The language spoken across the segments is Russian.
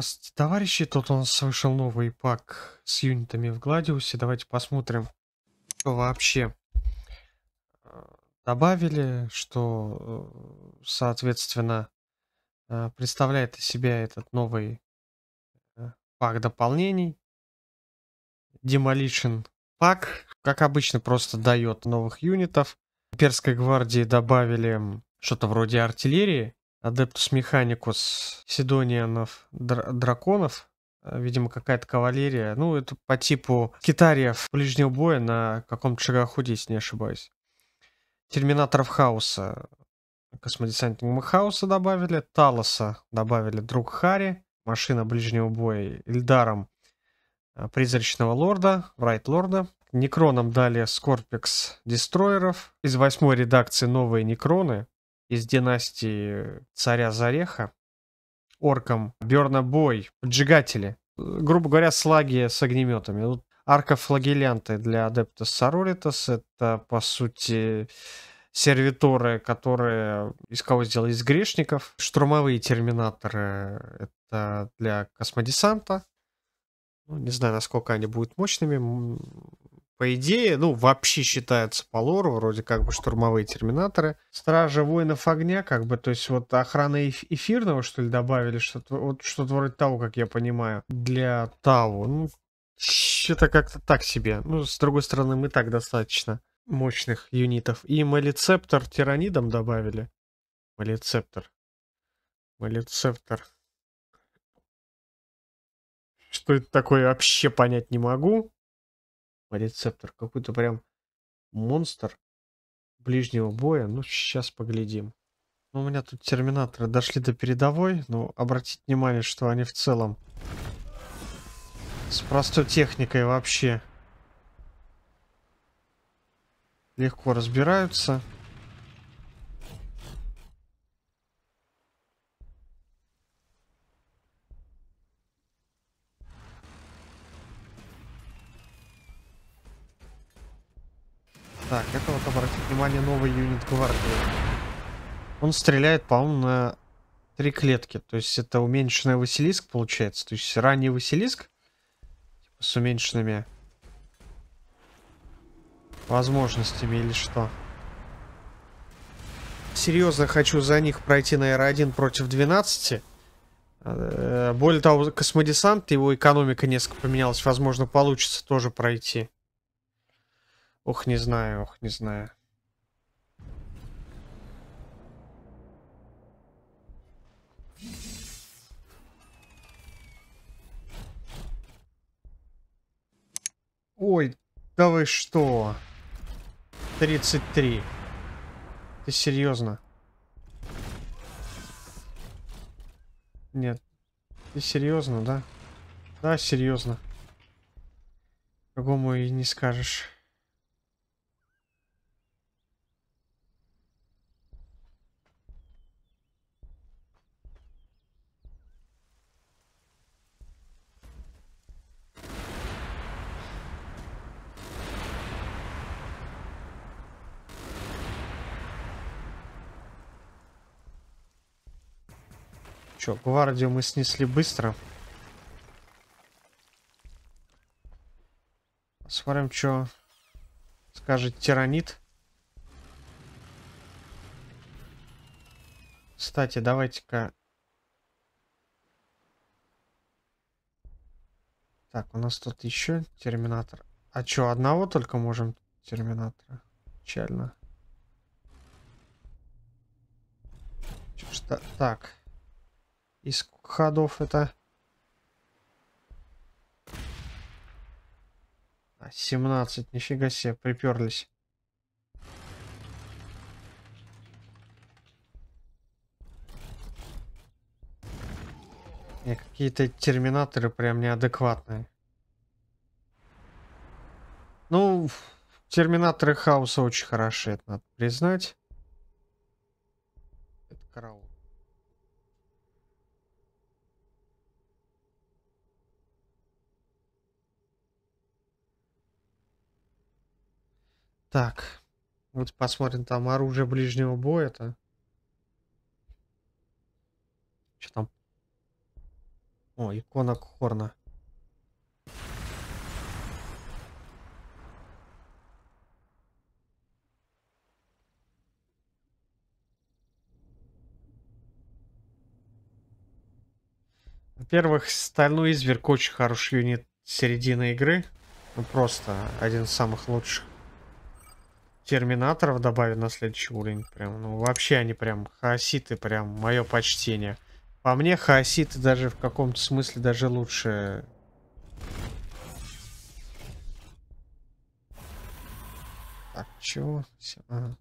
Здравствуйте, товарищи. Тут у нас вышел новый пак с юнитами в Гладиусе. Давайте посмотрим, что вообще э, добавили, что, э, соответственно, э, представляет из себя этот новый пак дополнений. Demolition пак, как обычно, просто дает новых юнитов. Перской гвардии добавили что-то вроде артиллерии. Адептус Механикус Сидонианов др- Драконов. Э, видимо, какая-то кавалерия. Ну, это по типу китариев ближнего боя на каком-то шагоходе, если не ошибаюсь. Терминаторов Хаоса. Космодесантника Хауса добавили. Талоса добавили друг Хари. Машина ближнего боя Ильдаром э, Призрачного Лорда, Брайт Лорда. Некронам дали Скорпекс Дестройеров. Из восьмой редакции новые Некроны из династии царя Зареха, оркам Бернабой, поджигатели. Э, грубо говоря, слаги с огнеметами. Арка аркофлагелянты для адепта Сароритас это, по сути, сервиторы, которые из кого сделали из грешников. Штурмовые терминаторы это для космодесанта. Ну, не знаю, насколько они будут мощными по идее, ну, вообще считается по лору, вроде как бы штурмовые терминаторы. Стражи воинов огня, как бы, то есть вот охрана эфирного, что ли, добавили, что-то вот, что вроде того, как я понимаю, для Тау. Ну, что-то как-то так себе. Ну, с другой стороны, мы так достаточно мощных юнитов. И Малицептор тиранидом добавили. Малицептор. Малицептор. Что это такое, вообще понять не могу рецептор. Какой-то прям монстр ближнего боя. Ну, сейчас поглядим. Ну, у меня тут терминаторы дошли до передовой. Но обратите внимание, что они в целом с простой техникой вообще легко разбираются. Так, это вот обратить внимание новый юнит гвардии. Он стреляет, по-моему, на три клетки. То есть это уменьшенный Василиск получается. То есть ранний Василиск типа, с уменьшенными возможностями или что. Серьезно хочу за них пройти на R1 против 12. Э, более того, космодесант, его экономика несколько поменялась. Возможно, получится тоже пройти. Ох, не знаю, ох, не знаю. Ой, да вы что? 33. Ты серьезно? Нет. Ты серьезно, да? Да, серьезно. Какому и не скажешь. Че, гвардию мы снесли быстро. Посмотрим, что скажет тиранит. Кстати, давайте-ка... Так, у нас тут еще терминатор. А что, одного только можем терминатора? Печально. Что? Так из ходов это? 17, а, нифига себе, приперлись. Какие-то терминаторы прям неадекватные. Ну, терминаторы хаоса очень хороши, это надо признать. Это караул. Так. Вот посмотрим, там оружие ближнего боя-то. Что там? О, икона Хорна. Во-первых, Стальной Изверг очень хороший юнит середины игры. Ну, просто один из самых лучших терминаторов добавят на следующий уровень. Прям, ну, вообще они прям хаоситы, прям мое почтение. По мне, хаоситы даже в каком-то смысле даже лучше. Так, чего? Ага.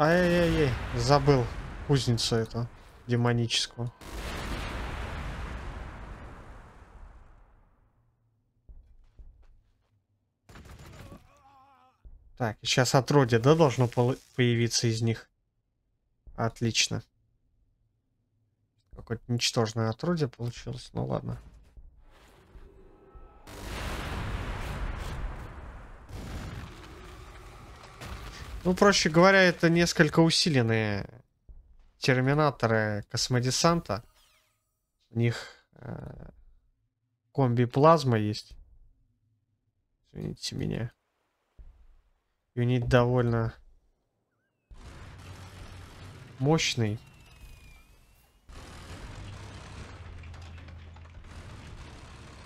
Ай-яй-яй, забыл кузницу эту демоническую. Так, сейчас отродье, да, должно появиться из них? Отлично. Какое-то ничтожное отродье получилось, ну ладно. Ну, проще говоря, это несколько усиленные терминаторы космодесанта. У них э, комби-плазма есть. Извините меня. Юнит довольно мощный.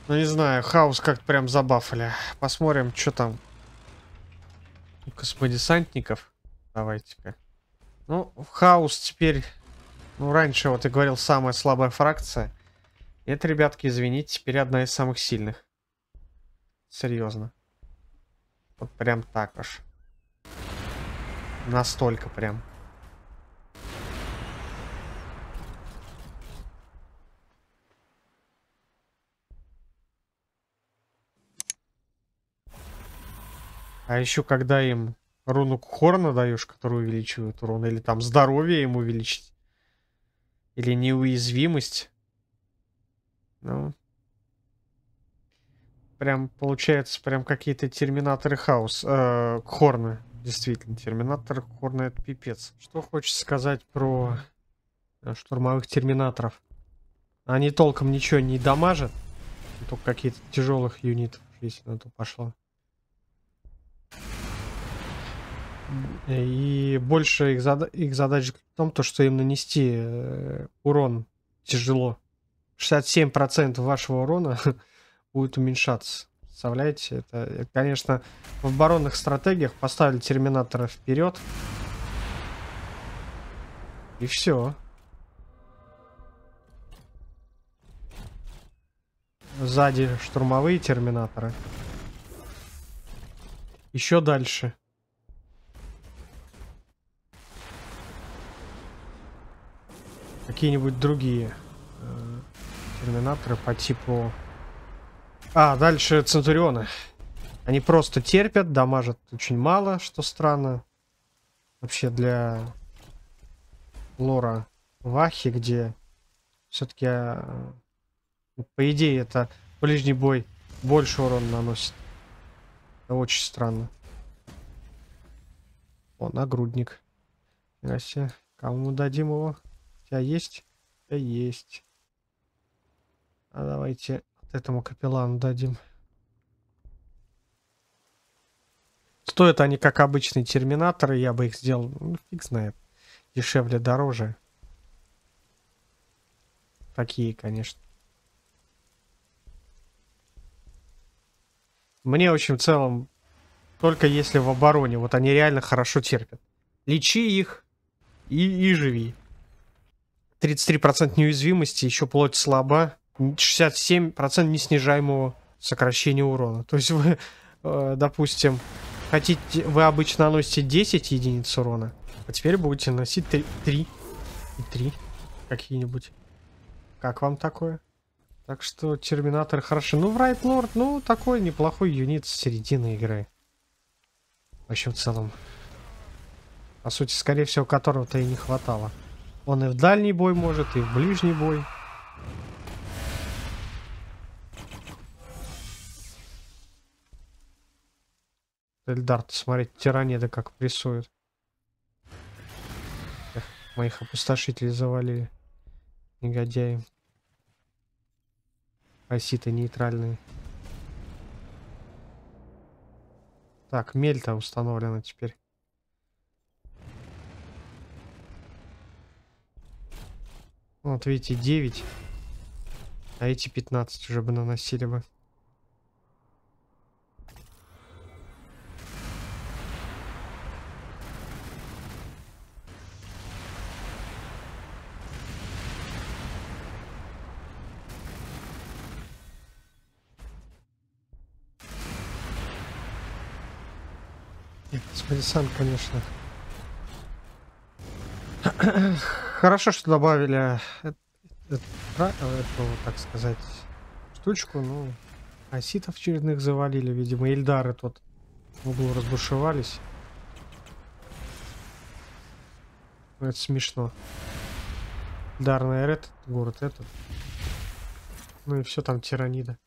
Ну не знаю, хаос как-то прям забафали. Посмотрим, что там. У космодесантников. Давайте-ка. Ну, хаос теперь... Ну, раньше, вот и говорил, самая слабая фракция. Это, ребятки, извините, теперь одна из самых сильных. Серьезно. Вот прям так уж. Настолько прям. А еще когда им руну Кухорна даешь, которую увеличивает урон, или там здоровье им увеличить, или неуязвимость. Ну, прям получается, прям какие-то терминаторы хаос, э, хорны. Действительно, терминатор Хорнет пипец. Что хочешь сказать про э, штурмовых терминаторов? Они толком ничего не дамажат, только какие-то тяжелых юнитов, если на то пошло. И больше их, зада их задач в том, то, что им нанести э, урон тяжело. 67% вашего урона будет уменьшаться. Представляете, это, э, конечно, в оборонных стратегиях поставили терминатора вперед. И все. Сзади штурмовые терминаторы. Еще дальше. Какие-нибудь другие э, терминаторы по типу а, дальше Центурионы. Они просто терпят, дамажат очень мало, что странно. Вообще для лора Вахи, где все-таки, а, по идее, это ближний бой больше урона наносит. Это очень странно. О, нагрудник. Фига Кому мы дадим его? У тебя есть? У тебя есть. А давайте этому капеллану дадим. Стоят они как обычные терминаторы, я бы их сделал, ну, фиг знает, дешевле, дороже. Такие, конечно. Мне очень в целом, только если в обороне, вот они реально хорошо терпят. Лечи их и, и живи. 33% неуязвимости, еще плоть слаба. 67% неснижаемого сокращения урона. То есть вы, э, допустим, хотите, вы обычно наносите 10 единиц урона, а теперь будете наносить 3, 3 и 3 какие-нибудь. Как вам такое? Так что Терминатор хороший. Ну, Врайт Лорд, ну, такой неплохой юнит с середины игры. Вообще, в целом. По сути, скорее всего, которого-то и не хватало. Он и в дальний бой может, и в ближний бой. Эльдар, смотреть, тиранида как прессуют. Эх, моих опустошителей завалили. Негодяи. Оситы нейтральные. Так, Мельта установлена теперь. Вот видите, 9. А эти 15 уже бы наносили бы. Nissan, конечно. Хорошо, что добавили эту, э, э, эту, так сказать, штучку. Ну, оситов очередных завалили, видимо. Ильдары тут в углу разбушевались. Ну, это смешно. Дарный Ред, город этот. Ну и все там тиранида.